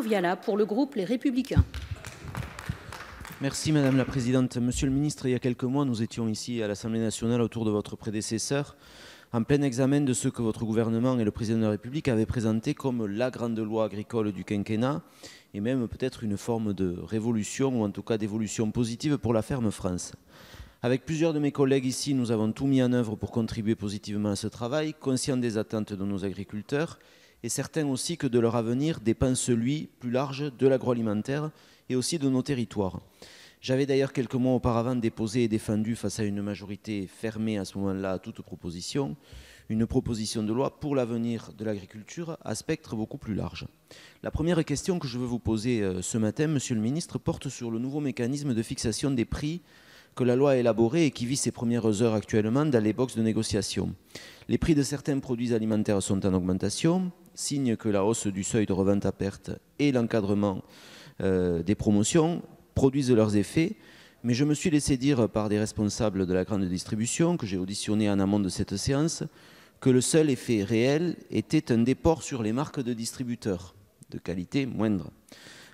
Viala pour le groupe Les Républicains. Merci Madame la Présidente. Monsieur le Ministre, il y a quelques mois, nous étions ici à l'Assemblée nationale autour de votre prédécesseur en plein examen de ce que votre gouvernement et le président de la République avaient présenté comme la grande loi agricole du quinquennat et même peut-être une forme de révolution ou en tout cas d'évolution positive pour la ferme France. Avec plusieurs de mes collègues ici, nous avons tout mis en œuvre pour contribuer positivement à ce travail, conscients des attentes de nos agriculteurs et certains aussi que de leur avenir dépend celui plus large de l'agroalimentaire et aussi de nos territoires. J'avais d'ailleurs quelques mois auparavant déposé et défendu face à une majorité fermée à ce moment-là à toute proposition, une proposition de loi pour l'avenir de l'agriculture à spectre beaucoup plus large. La première question que je veux vous poser euh, ce matin, Monsieur le Ministre, porte sur le nouveau mécanisme de fixation des prix que la loi a élaboré et qui vit ses premières heures actuellement dans les boxes de négociation. Les prix de certains produits alimentaires sont en augmentation, signe que la hausse du seuil de revente à perte et l'encadrement euh, des promotions produisent leurs effets. Mais je me suis laissé dire par des responsables de la grande distribution que j'ai auditionné en amont de cette séance que le seul effet réel était un déport sur les marques de distributeurs de qualité moindre.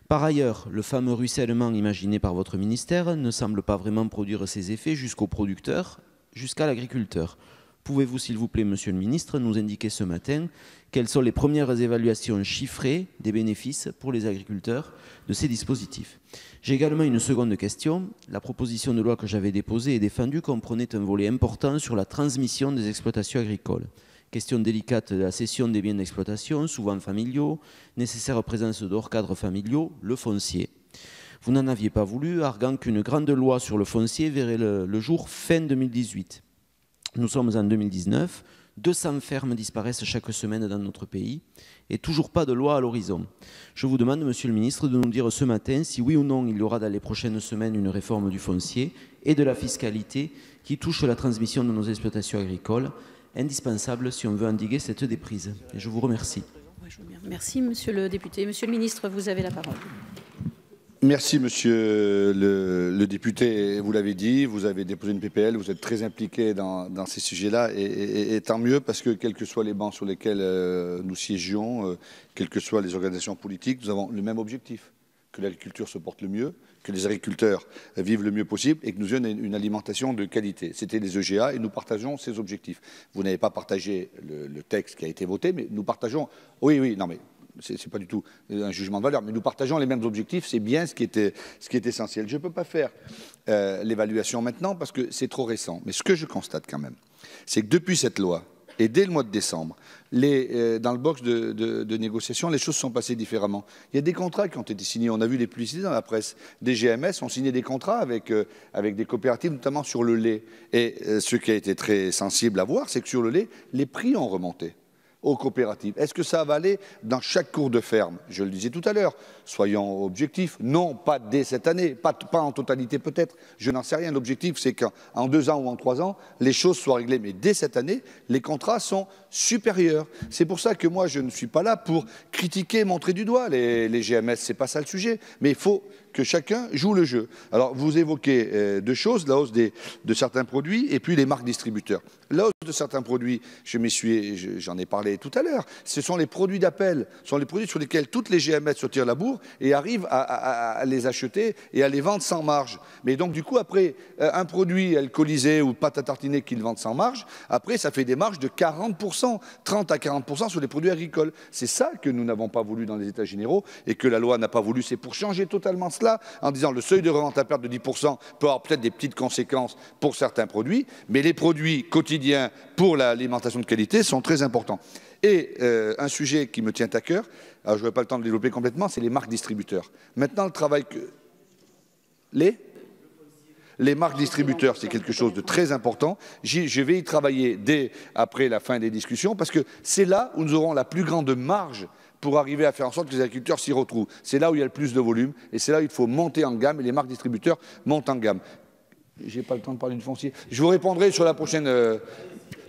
Par ailleurs, le fameux ruissellement imaginé par votre ministère ne semble pas vraiment produire ses effets jusqu'au producteur, jusqu'à l'agriculteur. Pouvez-vous, s'il vous plaît, Monsieur le Ministre, nous indiquer ce matin quelles sont les premières évaluations chiffrées des bénéfices pour les agriculteurs de ces dispositifs J'ai également une seconde question. La proposition de loi que j'avais déposée et défendue comprenait un volet important sur la transmission des exploitations agricoles. Question délicate de la cession des biens d'exploitation, souvent familiaux, nécessaire présence d'hors cadres familiaux, le foncier. Vous n'en aviez pas voulu, arguant qu'une grande loi sur le foncier verrait le, le jour fin 2018. Nous sommes en 2019, 200 fermes disparaissent chaque semaine dans notre pays et toujours pas de loi à l'horizon. Je vous demande, Monsieur le Ministre, de nous dire ce matin si oui ou non il y aura dans les prochaines semaines une réforme du foncier et de la fiscalité qui touche la transmission de nos exploitations agricoles, indispensable si on veut endiguer cette déprise. je vous remercie. Merci, Monsieur le député. Monsieur le Ministre, vous avez la parole. Merci, monsieur le, député. Vous l'avez dit, vous avez déposé une PPL, vous êtes très impliqué dans, ces sujets-là, et, tant mieux, parce que quels que soient les bancs sur lesquels euh, nous siégions, euh, quelles que soient les organisations politiques, nous avons le même objectif que l'agriculture se porte le mieux, que les agriculteurs vivent le mieux possible et que nous ayons une alimentation de qualité. C'était les EGA et nous partageons ces objectifs. Vous n'avez pas partagé le, le, texte qui a été voté, mais nous partageons. Oui, oui, non, mais ce n'est pas du tout un jugement de valeur, mais nous partageons les mêmes objectifs, c'est bien ce qui, est essentiel. Je ne peux pas faire euh, l'évaluation maintenant parce que c'est trop récent, mais ce que je constate quand même, c'est que depuis cette loi, et dès le mois de décembre, euh, dans le box de, négociation, les choses sont passées différemment. Il y a des contrats qui ont été signés. On a vu les publicités dans la presse. Des GMS ont signé des contrats euh, avec, des coopératives, notamment sur le lait. Et ce qui a été très sensible à voir, c'est que sur le lait, les prix ont remonté aux coopératives. Est-ce que ça va aller dans chaque cours de ferme Je le disais tout à l'heure, soyons objectifs. Non, pas dès cette année, pas, en totalité peut-être, je n'en sais rien. L'objectif, c'est qu'en deux ans ou en trois ans, les choses soient réglées. Mais dès cette année, les contrats sont supérieurs. C'est pour ça que moi, je ne suis pas là pour critiquer, montrer du doigt les, GMS. Ce n'est pas ça le sujet. Mais il faut que chacun joue le jeu. Alors, vous évoquez euh, deux choses, la hausse de certains produits et puis les marques distributeurs. La hausse de certains produits, je m'y suis, j'en ai parlé tout à l'heure, ce sont les produits d'appel, ce sont les produits sur lesquels toutes les GMS se tirent la bourre et arrivent à, à les acheter et à les vendre sans marge. Mais donc, du coup, après, euh, un produit alcoolisé ou pâte à tartiner qu'ils vendent sans marge, après, ça fait des marges de 40%, 30 à 40% sur les produits agricoles. C'est ça que nous n'avons pas voulu dans les États généraux et que la loi n'a pas voulu. C'est pour changer totalement cela en disant que le seuil de revente à perte de 10% peut avoir peut-être des petites conséquences pour certains produits, mais les produits quotidiens pour l'alimentation de qualité sont très importants. Et euh, un sujet qui me tient à cœur, alors je n'aurai pas le temps de développer complètement, c'est les marques distributeurs. Maintenant, le travail que... Les les marques distributeurs, c'est quelque chose de très important. Je vais y travailler dès après la fin des discussions parce que c'est là où nous aurons la plus grande marge pour arriver à faire en sorte que les agriculteurs s'y retrouvent. C'est là où il y a le plus de volume et c'est là où il faut monter en gamme et les marques distributeurs montent en gamme. n'ai pas le temps de parler du foncier. Je vous répondrai sur la prochaine. Euh,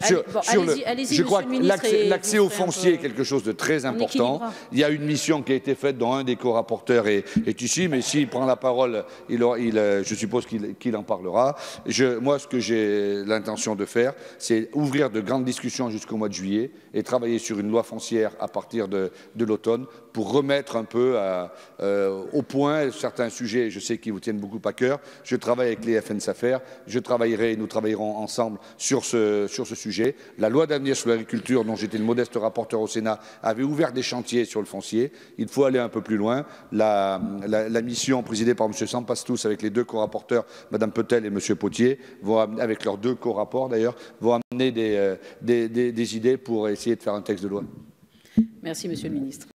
sur, je crois que l'accès au foncier est quelque chose de très important. Il y a une mission qui a été faite dont un des co-rapporteurs est, ici, mais s'il prend la parole, il, il, euh, je suppose qu'il en parlera. Je, moi, ce que j'ai l'intention de faire, c'est ouvrir de grandes discussions jusqu'au mois de juillet et travailler sur une loi foncière à partir de, l'automne pour remettre un peu à, euh, au point certains sujets, je sais, qu'ils vous tiennent beaucoup à cœur. Je travaille avec les SAFER, je travaillerai, nous travaillerons ensemble sur ce, sur ce sujet la loi d'avenir sur l'agriculture, dont j'étais le modeste rapporteur au Sénat, avait ouvert des chantiers sur le foncier. Il faut aller un peu plus loin. La, mission présidée par M. Sampastous, avec les deux co-rapporteurs, Mme Petel et M. Potier, avec leurs deux co-rapports d'ailleurs, vont amener euh, des, des idées pour essayer de faire un texte de loi. Merci, Monsieur le Ministre.